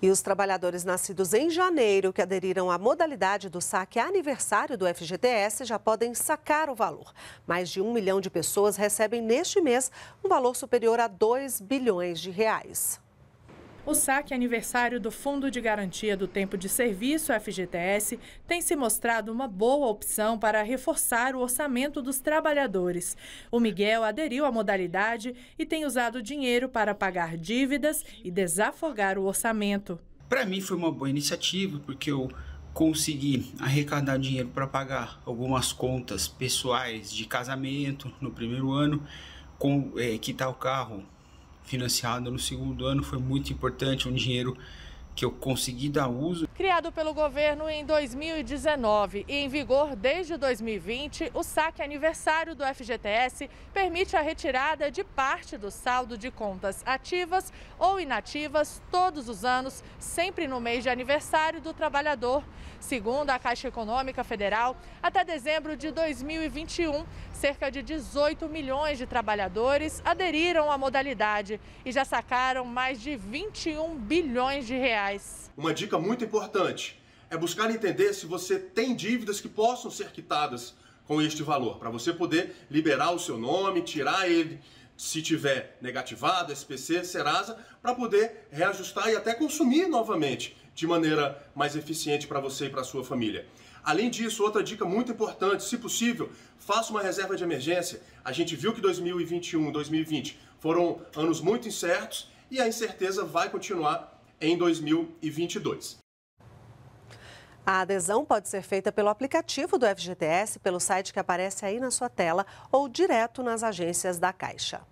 E os trabalhadores nascidos em janeiro que aderiram à modalidade do saque aniversário do FGTS já podem sacar o valor. Mais de um milhão de pessoas recebem neste mês um valor superior a 2 bilhões de reais. O saque aniversário do Fundo de Garantia do Tempo de Serviço, FGTS, tem se mostrado uma boa opção para reforçar o orçamento dos trabalhadores. O Miguel aderiu à modalidade e tem usado o dinheiro para pagar dívidas e desafogar o orçamento. Para mim foi uma boa iniciativa, porque eu consegui arrecadar dinheiro para pagar algumas contas pessoais de casamento no primeiro ano, com, é, quitar o carro financiado no segundo ano foi muito importante, um dinheiro que eu consegui dar uso. Criado pelo governo em 2019 e em vigor desde 2020, o saque aniversário do FGTS permite a retirada de parte do saldo de contas ativas ou inativas todos os anos, sempre no mês de aniversário do trabalhador. Segundo a Caixa Econômica Federal, até dezembro de 2021, cerca de 18 milhões de trabalhadores aderiram à modalidade e já sacaram mais de 21 bilhões de reais sociais. Uma dica muito importante é buscar entender se você tem dívidas que possam ser quitadas com este valor, para você poder liberar o seu nome, tirar ele, se tiver negativado, SPC, Serasa, para poder reajustar e até consumir novamente de maneira mais eficiente para você e para sua família. Além disso, outra dica muito importante, se possível, faça uma reserva de emergência. A gente viu que 2021 2020 foram anos muito incertos e a incerteza vai continuar em 2022. A adesão pode ser feita pelo aplicativo do FGTS, pelo site que aparece aí na sua tela ou direto nas agências da Caixa.